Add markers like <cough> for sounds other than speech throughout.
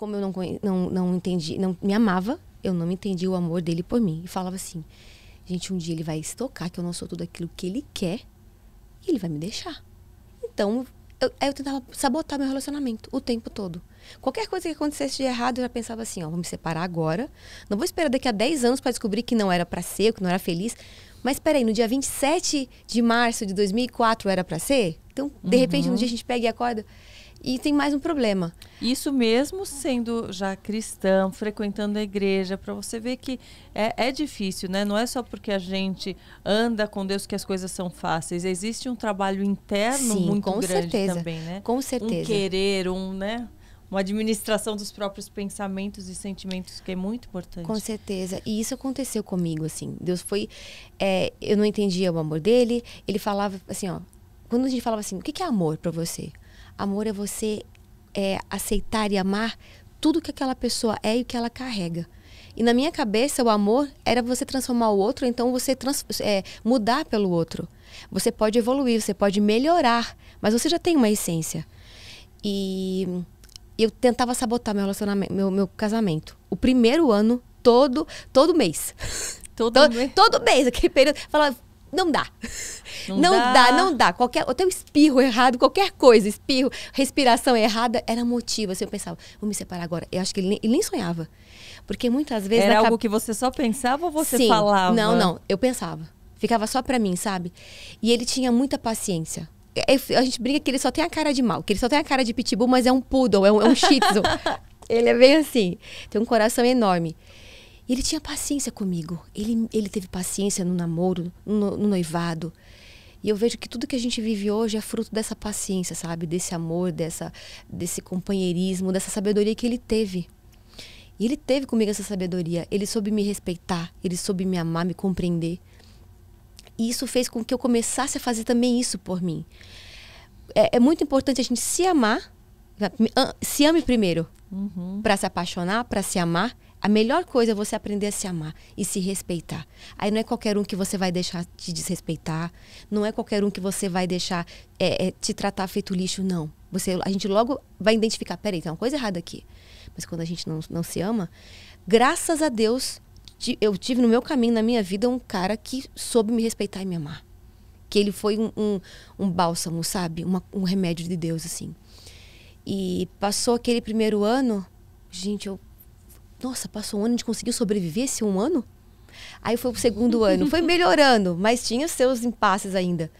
como eu não, não, não entendi, não me amava, eu não entendi o amor dele por mim. E falava assim: gente, um dia ele vai estocar que eu não sou tudo aquilo que ele quer e ele vai me deixar. Então, eu, eu tentava sabotar meu relacionamento o tempo todo. Qualquer coisa que acontecesse de errado, eu já pensava assim: ó, vou me separar agora. Não vou esperar daqui a 10 anos para descobrir que não era para ser, que não era feliz. Mas peraí, no dia 27 de março de 2004 era para ser? Então, de uhum. repente, um uhum. dia a gente pega e acorda. E tem mais um problema. Isso mesmo sendo já cristão, frequentando a igreja, para você ver que é, é difícil, né? Não é só porque a gente anda com Deus que as coisas são fáceis. Existe um trabalho interno Sim, muito grande certeza. também, né? Com certeza. Um querer, um, né? uma administração dos próprios pensamentos e sentimentos que é muito importante. Com certeza. E isso aconteceu comigo, assim. Deus foi. É, eu não entendia o amor dele. Ele falava assim, ó. Quando a gente falava assim, o que é amor para você? Amor é você é, aceitar e amar tudo que aquela pessoa é e o que ela carrega. E na minha cabeça, o amor era você transformar o outro, então você trans, é, mudar pelo outro. Você pode evoluir, você pode melhorar, mas você já tem uma essência. E eu tentava sabotar meu relacionamento, meu, meu casamento. O primeiro ano, todo, todo mês. Todo, todo mês? Todo mês, aquele período. Falava, não dá. Não, não dá. dá. não dá. Qualquer, até o espirro errado, qualquer coisa, espirro, respiração errada, era motivo. Assim, eu pensava, vou me separar agora. Eu acho que ele nem, ele nem sonhava. Porque muitas vezes. Era algo que você só pensava ou você Sim, falava? Não, não. Eu pensava. Ficava só pra mim, sabe? E ele tinha muita paciência. É, é, a gente briga que ele só tem a cara de mal, que ele só tem a cara de pitbull, mas é um poodle, é um, é um shih tzu. <laughs> ele é bem assim. Tem um coração enorme ele tinha paciência comigo. Ele, ele teve paciência no namoro, no, no noivado. E eu vejo que tudo que a gente vive hoje é fruto dessa paciência, sabe? Desse amor, dessa, desse companheirismo, dessa sabedoria que ele teve. E ele teve comigo essa sabedoria. Ele soube me respeitar, ele soube me amar, me compreender. E isso fez com que eu começasse a fazer também isso por mim. É, é muito importante a gente se amar, né? ah, se ame primeiro, uhum. para se apaixonar, para se amar a melhor coisa é você aprender a se amar e se respeitar. Aí não é qualquer um que você vai deixar te desrespeitar, não é qualquer um que você vai deixar é, é, te tratar feito lixo, não. Você, a gente logo vai identificar, peraí, tem uma coisa errada aqui. Mas quando a gente não, não se ama, graças a Deus, eu tive no meu caminho, na minha vida, um cara que soube me respeitar e me amar. Que ele foi um, um, um bálsamo, sabe? Uma, um remédio de Deus, assim. E passou aquele primeiro ano, gente, eu nossa, passou um ano, a gente conseguiu sobreviver esse um ano? Aí foi o segundo <laughs> ano, foi melhorando, mas tinha seus impasses ainda.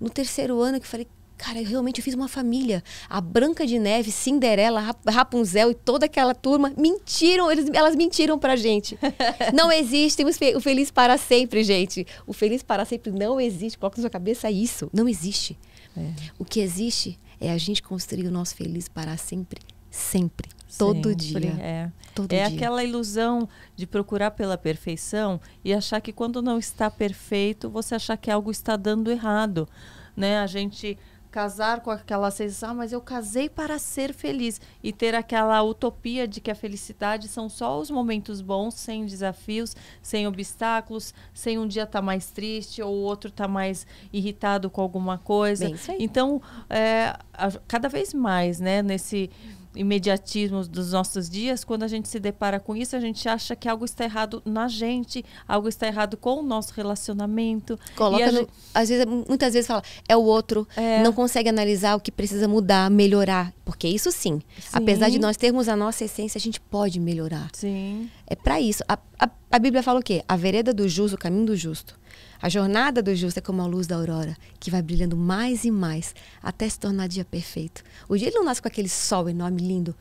No terceiro ano que eu falei, cara, eu realmente fiz uma família. A Branca de Neve, Cinderela, Rapunzel e toda aquela turma mentiram, eles, elas mentiram pra gente. <laughs> Não existe o Feliz para Sempre, gente. O Feliz para Sempre não existe. Coloca na sua cabeça isso. Não existe. É. O que existe é a gente construir o nosso Feliz para Sempre Sempre. Todo Sempre, dia. É, Todo é dia. aquela ilusão de procurar pela perfeição e achar que quando não está perfeito, você achar que algo está dando errado. Né? A gente casar com aquela sensação, ah, mas eu casei para ser feliz. E ter aquela utopia de que a felicidade são só os momentos bons, sem desafios, sem obstáculos, sem um dia estar tá mais triste ou o outro estar tá mais irritado com alguma coisa. Bem, então, é, a, cada vez mais, né, nesse imediatismos dos nossos dias, quando a gente se depara com isso, a gente acha que algo está errado na gente, algo está errado com o nosso relacionamento. Coloca, no, gente... às vezes, muitas vezes fala, é o outro, é... não consegue analisar o que precisa mudar, melhorar, porque isso sim, sim, apesar de nós termos a nossa essência, a gente pode melhorar. Sim. É para isso. A, a, a Bíblia fala o quê? A vereda do justo, o caminho do justo a jornada do justo é como a luz da aurora, que vai brilhando mais e mais até se tornar dia perfeito. O dia ele não nasce com aquele sol enorme, lindo.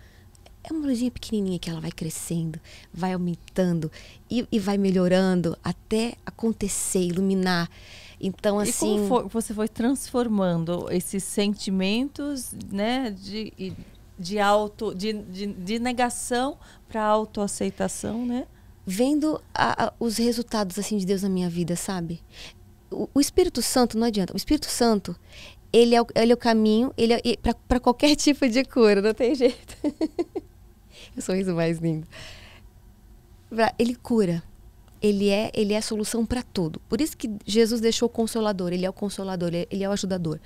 É uma luzinha pequenininha que ela vai crescendo, vai aumentando e, e vai melhorando até acontecer, iluminar. Então, assim. E como assim, foi, você foi transformando esses sentimentos, né, de, de auto, de, de, de negação para autoaceitação, né? vendo a, a, os resultados assim de Deus na minha vida, sabe? O, o, Espírito Santo não adianta. O Espírito Santo ele é o, ele é o caminho, ele é, para qualquer <laughs> tipo de cura, não tem jeito. <laughs> o sorriso mais lindo. ele cura. Ele é, ele é a solução para tudo. Por isso que Jesus deixou o consolador. Ele é o consolador, é, ele é, o ajudador.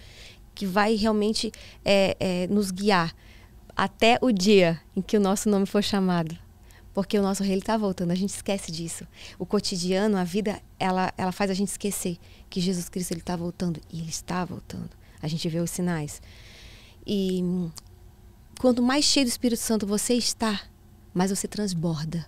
Que vai realmente é, é, nos guiar até o dia em que o nosso nome for chamado porque o nosso rei está voltando. A gente esquece disso. O cotidiano, a vida, ela, ela faz a gente esquecer que Jesus Cristo ele está voltando e ele está voltando. A gente vê os sinais. E quanto mais cheio do Espírito Santo você está, mais você transborda.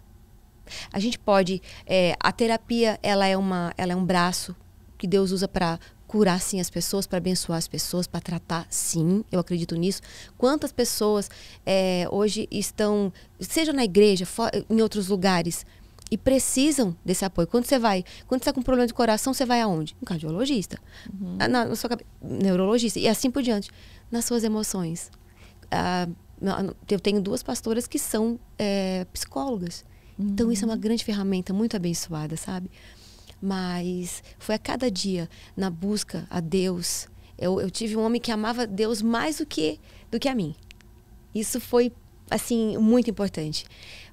A gente pode, é, a terapia ela é uma, ela é um braço que Deus usa para curar sim as pessoas, para abençoar as pessoas, para tratar sim, eu acredito nisso. Quantas pessoas é, hoje estão, seja na igreja, em outros lugares, e precisam desse apoio. Quando você vai, quando você está com um problema de coração, você vai aonde? Um cardiologista, uhum. Ah, na, na sua, neurologista e assim por diante, nas suas emoções. Ah, eu tenho duas pastoras que são é, psicólogas. Então isso é uma uhum. grande ferramenta, muito abençoada, sabe? Mas foi a cada dia na busca a Deus. Eu, eu tive um homem que amava Deus mais do que, do que a mim. Isso foi, assim, muito importante.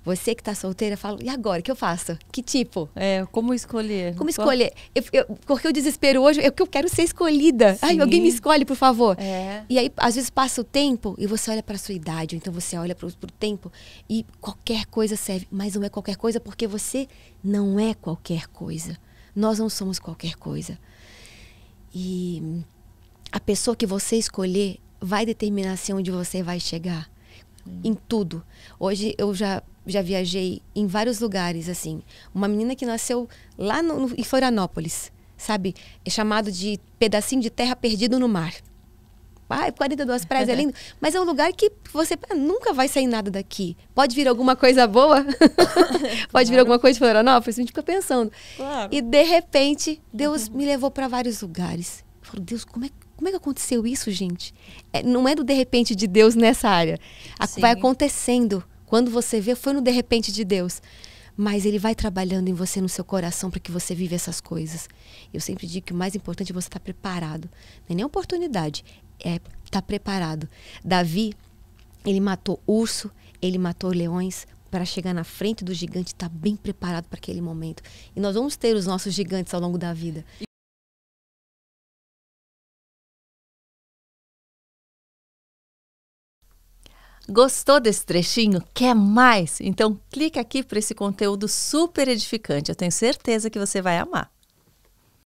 Você que está solteira, fala, e agora? O que eu faço? Que tipo? É, como escolher? Como escolher? Eu, eu, porque o desespero hoje é que eu quero ser escolhida. Sim. Ai, alguém me escolhe, por favor. É. E aí, às vezes, passa o tempo e você olha para sua idade, ou então você olha para o tempo e qualquer coisa serve. Mas não é qualquer coisa porque você não é qualquer coisa. Nós não somos qualquer coisa. E a pessoa que você escolher vai determinar se onde você vai chegar. Em tudo. Hoje eu já, já viajei em vários lugares, assim. Uma menina que nasceu lá no, no, em Florianópolis, sabe? É chamado de pedacinho de terra perdido no mar. Ai, 42 praias é <laughs> lindo. Mas é um lugar que você ah, nunca vai sair nada daqui. Pode vir alguma coisa boa? <laughs> Pode claro. vir alguma coisa de Florianópolis? A gente fica pensando. Claro. E de repente, Deus uhum. me levou para vários lugares. Eu falo, Deus, como é que como é que aconteceu isso, gente? É, não é do de repente de Deus nessa área. A, vai acontecendo. Quando você vê, foi no de repente de Deus. Mas ele vai trabalhando em você, no seu coração, para que você viva essas coisas. Eu sempre digo que o mais importante é você estar tá preparado. Não é nem oportunidade, é, tá preparado. Davi, ele matou urso, ele matou leões para chegar na frente do gigante, está bem preparado para aquele momento. E nós vamos ter os nossos gigantes ao longo da vida. Gostou desse trechinho? Quer mais? Então clica aqui para esse conteúdo super edificante. Eu tenho certeza que você vai amar.